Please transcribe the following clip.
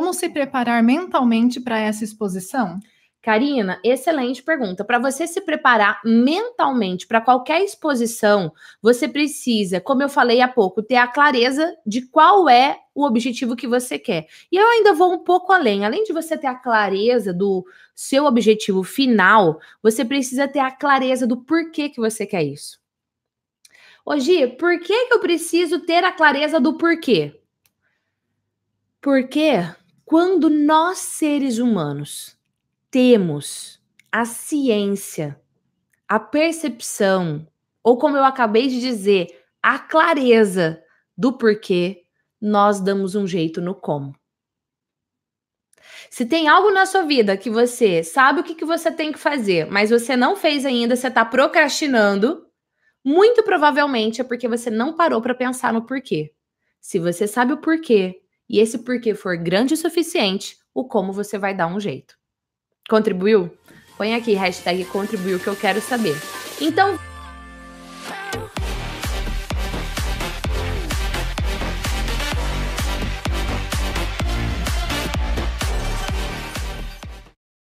Como se preparar mentalmente para essa exposição? Karina, excelente pergunta. Para você se preparar mentalmente para qualquer exposição, você precisa, como eu falei há pouco, ter a clareza de qual é o objetivo que você quer. E eu ainda vou um pouco além. Além de você ter a clareza do seu objetivo final, você precisa ter a clareza do porquê que você quer isso. Hoje, por que, que eu preciso ter a clareza do porquê? Porque quando nós, seres humanos, temos a ciência, a percepção, ou como eu acabei de dizer, a clareza do porquê, nós damos um jeito no como. Se tem algo na sua vida que você sabe o que, que você tem que fazer, mas você não fez ainda, você está procrastinando, muito provavelmente é porque você não parou para pensar no porquê. Se você sabe o porquê, e esse porquê for grande o suficiente, o como você vai dar um jeito. Contribuiu? Põe aqui hashtag contribuiu que eu quero saber. Então.